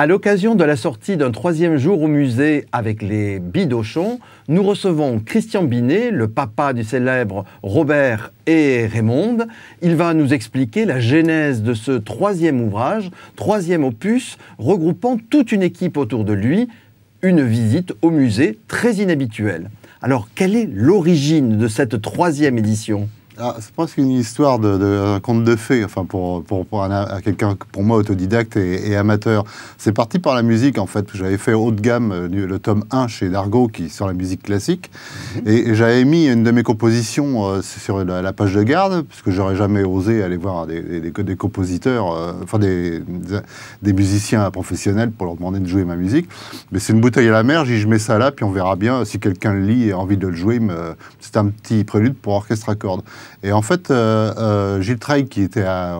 À l'occasion de la sortie d'un troisième jour au musée avec les Bidochons, nous recevons Christian Binet, le papa du célèbre Robert et Raymond. Il va nous expliquer la genèse de ce troisième ouvrage, troisième opus, regroupant toute une équipe autour de lui, une visite au musée très inhabituelle. Alors, quelle est l'origine de cette troisième édition ah, c'est presque une histoire de, conte de fées, enfin pour, pour, pour quelqu'un, pour moi, autodidacte et, amateur. C'est parti par la musique, en fait. J'avais fait haut de gamme euh, le tome 1 chez Dargo, qui sort la musique classique, mhm. et, j'avais mis une de mes compositions euh, sur la, page de garde, puisque j'aurais jamais osé aller voir des, des, compositeurs, euh, enfin des, des musiciens professionnels pour leur demander de jouer ma musique. Mais c'est une bouteille à la mer, j'y je mets ça là, puis on verra bien si quelqu'un le lit et a envie de le jouer. c'est un petit prélude pour orchestre à cordes. Et en fait, euh, euh, Gilles Traig, qui était à,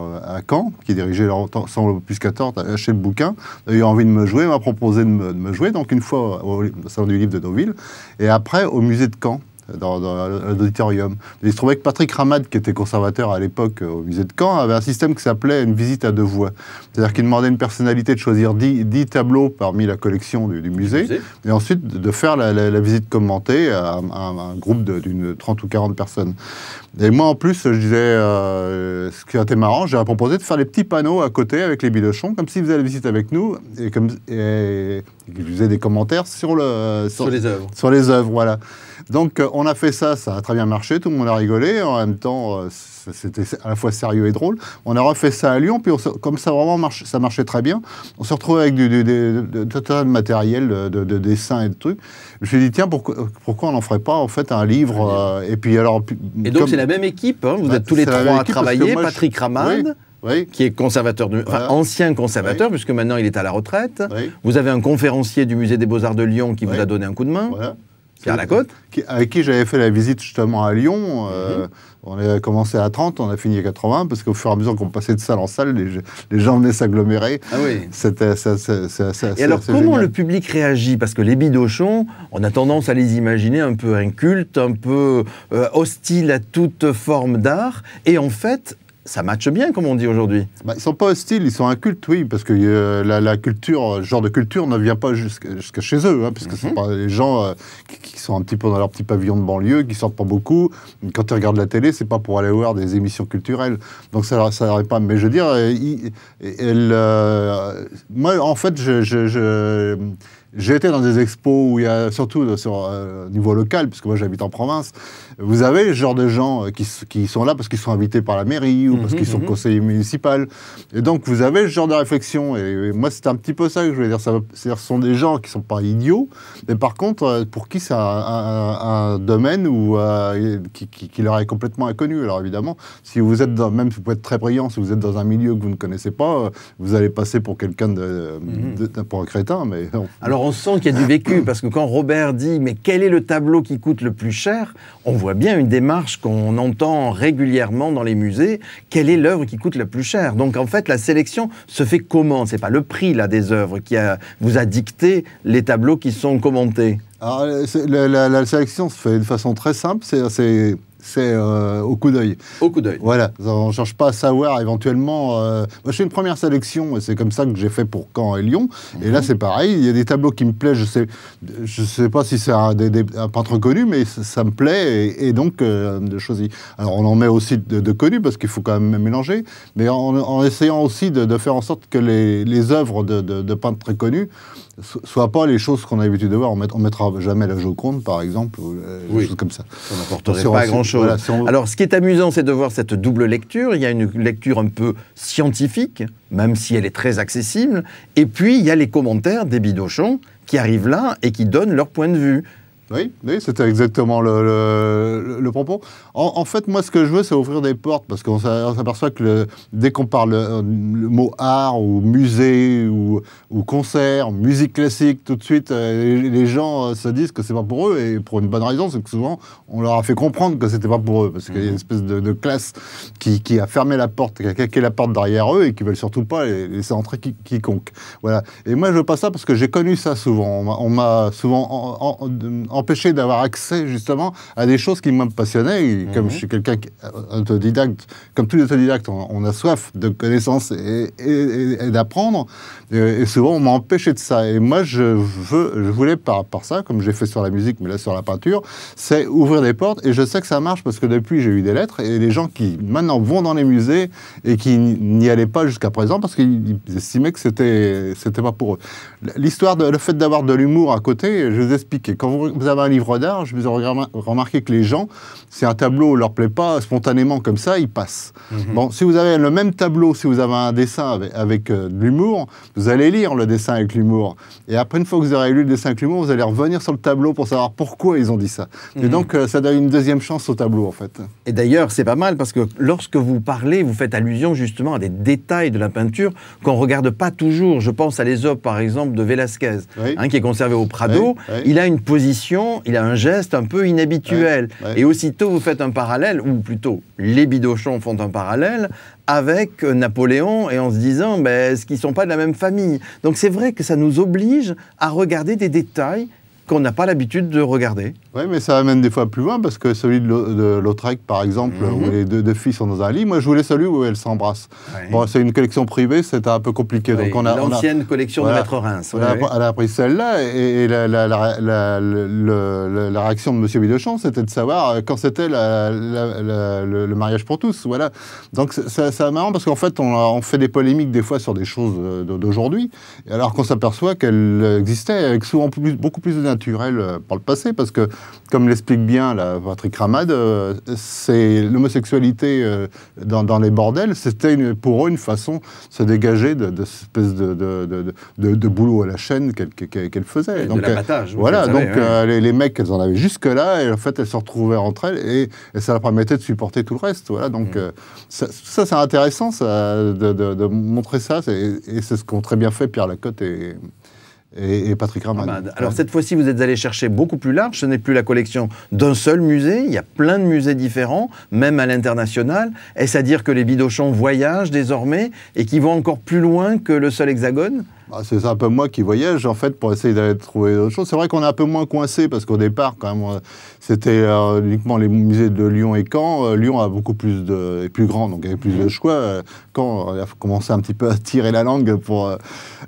Caen, qui dirigeait l'ensemble plus 14, chez le bouquin, a eu envie de me jouer, m'a proposé de me, jouer, donc une fois au, au Salon du Livre de Deauville, et après au musée de Caen dans, l'auditorium. Il se trouvait que Patrick Ramad, qui était conservateur à l'époque euh, au musée de Caen, avait un système qui s'appelait une visite à deux voix. C'est-à-dire qu'il demandait à une personnalité de choisir 10, tableaux parmi la collection du, musée, et ensuite de faire la, visite commentée à, un, groupe d'une 30 ou 40 personnes. Et moi, en plus, je disais, euh, ce qui était marrant, j'ai proposé de faire les petits panneaux à côté avec les bidochons, comme s'ils faisaient la visite avec nous, et comme et, qu'ils faisaient des commentaires sur, le, euh, sur les œuvres. Sur les œuvres, voilà. Donc euh, on a fait ça, ça a très bien marché, tout le monde a rigolé, en même temps euh, c'était à la fois sérieux et drôle. On a refait ça à Lyon, puis comme ça vraiment marche, ça marchait très bien, on se retrouvé avec du, du, de matériel, de, dessins et de trucs. Je me suis dit, tiens, pourquoi, on n'en ferait pas en fait un livre euh, Et puis alors... Et donc c'est la même équipe, hein, vous bah, êtes tous les trois à travailler, Patrick Raman qui est conservateur, ancien conservateur, puisque maintenant il est à la retraite. Vous avez un conférencier du musée des Beaux-Arts de Lyon qui vous a donné un coup de main. Pierre Lacote. côte, avec qui j'avais fait la visite justement à Lyon. Euh, mhm. On a commencé à 30, on a fini à 80, parce qu'au fur et à mesure qu'on passait de salle en salle, les, gens venaient s'agglomérer. Ah oui. C'était Et alors, comment le public réagit Parce que les bidochons, on a tendance à les imaginer un peu incultes, un peu hostile euh, hostiles à toute forme d'art. Et en fait, ça matche bien, comme on dit aujourd'hui. Bah, ils sont pas hostiles, ils sont culte, oui, parce que euh, la, culture, euh, ce genre de culture ne vient pas jusqu'à chez eux, hein, parce que ce sont mhm. pas les gens euh, qui, sont un petit peu dans leur petit pavillon de banlieue, qui sortent pas beaucoup. Quand ils regardent la télé, c'est pas pour aller voir des émissions culturelles. Donc ça, ça n'arrive pas. Mais je veux dire, elle, moi, en fait, je, j'ai été dans des expos où il y a, surtout sur niveau local, puisque moi j'habite en province, vous avez ce genre de gens qui, qui sont là parce qu'ils sont invités par la mairie ou parce qu'ils sont mhm, mhm. conseillers municipaux. Et donc, vous avez ce genre de réflexion. Et, moi, c'est un petit peu ça que je voulais dire. C'est-à-dire, ce sont des gens qui ne sont pas idiots, mais par contre, euh, pour qui c'est un, domaine où, euh, qui, leur est complètement inconnu. Alors, évidemment, si vous êtes dans, même si vous pouvez être très brillant, si vous êtes dans un milieu que vous ne connaissez pas, euh, vous allez passer pour quelqu'un de, mhm. pour un crétin. Mais Alors, on sent qu'il y a du vécu, parce que quand Robert dit, mais quel est le tableau qui coûte le plus cher, on voit bien une démarche qu'on entend régulièrement dans les musées, quelle est l'œuvre qui coûte le plus cher. Donc en fait, la sélection se fait comment C'est pas le prix là des œuvres qui vous a dicté les tableaux qui sont commentés. Alors, la, la sélection se fait de façon très simple. C'est c'est euh, au coup d'œil. Au coup d'œil. Voilà, on ne cherche pas à savoir éventuellement. Euh... Moi, je une première sélection, et c'est comme ça que j'ai fait pour Caen et Lyon. Et là, mhm. c'est pareil, il y a des tableaux qui me plaisent, je ne sais, pas si c'est un, peintre connu, mais ça, me plaît, et, donc euh, Alors, on en met aussi de, de connus, parce qu'il faut quand même mélanger, mais en, essayant aussi de, faire en sorte que les, œuvres de, de peintres très connus soit pas les choses qu'on a l'habitude de voir. On, ne mettra jamais la Joconde, par exemple, ou euh, choses comme ça. Ça n'apporterait pas grand-chose. Alors, ce qui est amusant, c'est de voir cette double lecture. Il y a une lecture un peu scientifique, même si elle est très accessible. Et puis, il y a les commentaires des bidochons qui arrivent là et qui donnent leur point de vue. Oui, c'était exactement le, le, pompon. En, fait, moi, ce que je veux, c'est ouvrir des portes, parce qu'on s'aperçoit que dès qu'on parle euh, le, mot art ou musée ou, concert, musique classique, tout de suite, euh, les, gens euh, se disent que c'est pas pour eux, et pour une bonne raison, c'est que souvent, on leur a fait comprendre que c'était pas pour eux, parce qu'il y a une mhm. espèce de, classe qui, qui, a fermé la porte, qui a claqué la porte derrière eux, et qui veulent surtout pas laisser entrer quiconque. Voilà. Et moi, je veux pas ça, parce que j'ai connu ça souvent. On m'a souvent en empêché d'avoir accès justement à des choses qui me passionnaient. comme mhm. je suis quelqu'un autodidacte, comme tous les autodidactes, on, a soif de connaissances et, d'apprendre. Euh, et, souvent, on m'a empêché de ça. Et moi, je, veux, je voulais par, par ça, comme j'ai fait sur la musique, mais là sur la peinture, c'est ouvrir des portes. Et je sais que ça marche parce que depuis, j'ai eu des lettres et les gens qui maintenant vont dans les musées et qui n'y allaient pas jusqu'à présent parce qu'ils estimaient que c'était c'était pas pour eux. L'histoire de le fait d'avoir de l'humour à côté, je vous explique. Quand vous avez un livre d'art, je vous ai remarqué que les gens, si un tableau ne leur plaît pas spontanément comme ça, ils passent. Mhm. Bon, si vous avez le même tableau, si vous avez un dessin avec, euh, de l'humour, vous allez lire le dessin avec l'humour. Et après, une fois que vous aurez lu le dessin avec l'humour, vous allez revenir sur le tableau pour savoir pourquoi ils ont dit ça. Et mhm. donc, euh, ça donne une deuxième chance au tableau, en fait. Et d'ailleurs, c'est pas mal parce que lorsque vous parlez, vous faites allusion justement à des détails de la peinture qu'on ne regarde pas toujours. Je pense à l'Ésope, par exemple, de Velázquez, hein, qui est conservé au Prado. Il a une position il a un geste un peu inhabituel. Et aussitôt, vous faites un parallèle, ou plutôt, les bidochons font un parallèle avec euh, Napoléon et en se disant, ben, est-ce qu'ils ne sont pas de la même famille Donc c'est vrai que ça nous oblige à regarder des détails qu'on n'a pas l'habitude de regarder. Oui, mais ça amène des fois plus loin, parce que celui de Lautrec, par exemple, mhm. où les deux, deux, filles sont dans un lit, moi je voulais celui où elles s'embrassent. Bon, c'est une collection privée, c'est un peu compliqué. Donc on a L'ancienne collection de Maître Reims. on elle a pris celle-là, et, la, réaction de M. Bidechamp, c'était de savoir euh, quand c'était le, mariage pour tous. Voilà. Donc c'est marrant, parce qu'en fait, on, fait des polémiques des fois sur des choses euh, d'aujourd'hui, alors qu'on s'aperçoit qu'elles existaient avec souvent plus, beaucoup plus de naturel euh, par le passé, parce que, comme l'explique bien Patrick Ramad, euh, c'est l'homosexualité euh, dans, les bordels, c'était pour eux une façon de se dégager de, de cette espèce de, de, boulot à la chaîne qu'elle faisait. donc, voilà, donc les, mecs, elles en avaient jusque-là, et en fait, elles se retrouvaient entre elles, et, ça leur permettait de supporter tout le reste. Voilà, donc mmh. ça, c'est intéressant de, montrer ça, et, et c'est ce qu'ont très bien fait Pierre Lacotte et, et, Patrick Raman. alors cette fois-ci, vous êtes allé chercher beaucoup plus large. Ce n'est plus la collection d'un seul musée. Il y a plein de musées différents, même à l'international. Est-ce à dire que les Bidochons voyagent désormais et qu'ils vont encore plus loin que le seul hexagone bah, c'est un peu moi qui voyage, en fait, pour essayer d'aller trouver d'autres choses. C'est vrai qu'on est un peu moins coincé, parce qu'au départ, quand même, euh, c'était euh, uniquement les musées de Lyon et Caen. Euh, Lyon a beaucoup plus de... est plus grand, donc il y avait plus de choix. Caen a commencé un petit peu à tirer la langue pour...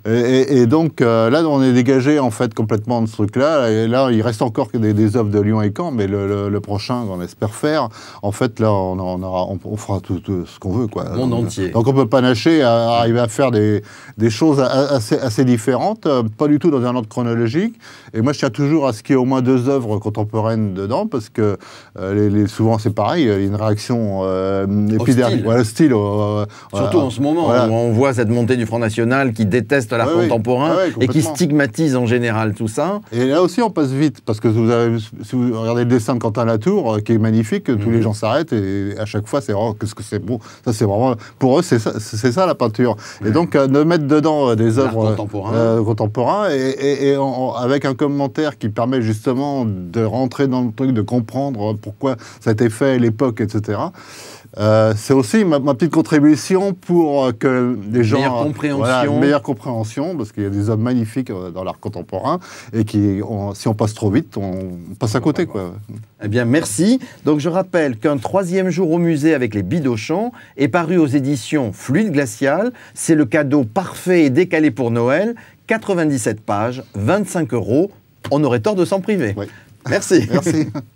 Et, donc, là, on est dégagé, en fait, complètement de ce truc-là. Et là, il reste encore des, des œuvres de Lyon et Caen, mais le, prochain on espère faire, en fait, là, on, aura, on, fera tout, ce qu'on veut, quoi. Monde donc, entier. Donc, on peut panacher à arriver à faire des, des choses assez assez, assez différentes, euh, pas du tout dans un ordre chronologique. Et moi, je tiens toujours à ce qu'il y ait au moins deux œuvres contemporaines dedans, parce que euh, les, souvent, c'est pareil, il y a une réaction euh, épidermique, voilà, style. Surtout en ce moment, où on voit cette montée du Front National qui déteste l'art ah contemporain ah et qui stigmatise en général tout ça. Et là aussi, on passe vite, parce que vous avez, si vous regardez le dessin de Quentin Latour, qui est magnifique, tous mhm. les gens s'arrêtent et à chaque fois, c'est oh, qu'est-ce que c'est beau. Ça, c'est vraiment, pour eux, c'est ça, la peinture. Et donc, ne de mettre dedans des œuvres contemporain, euh, contemporain et, avec un commentaire qui permet justement de rentrer dans le truc, de comprendre pourquoi ça a été fait à l'époque, etc. Euh, c'est aussi ma, petite contribution pour euh, que les gens... Meilleure compréhension. meilleure compréhension, parce qu'il y a des hommes magnifiques dans l'art contemporain, et qui, si on passe trop vite, on, passe à côté. Quoi. Eh bien, merci. Donc, je rappelle qu'un troisième jour au musée avec les Bidochons est paru aux éditions Fluide Glacial. C'est le cadeau parfait et décalé pour Noël, 97 pages, 25 euros. On aurait tort de s'en priver. Merci. Merci.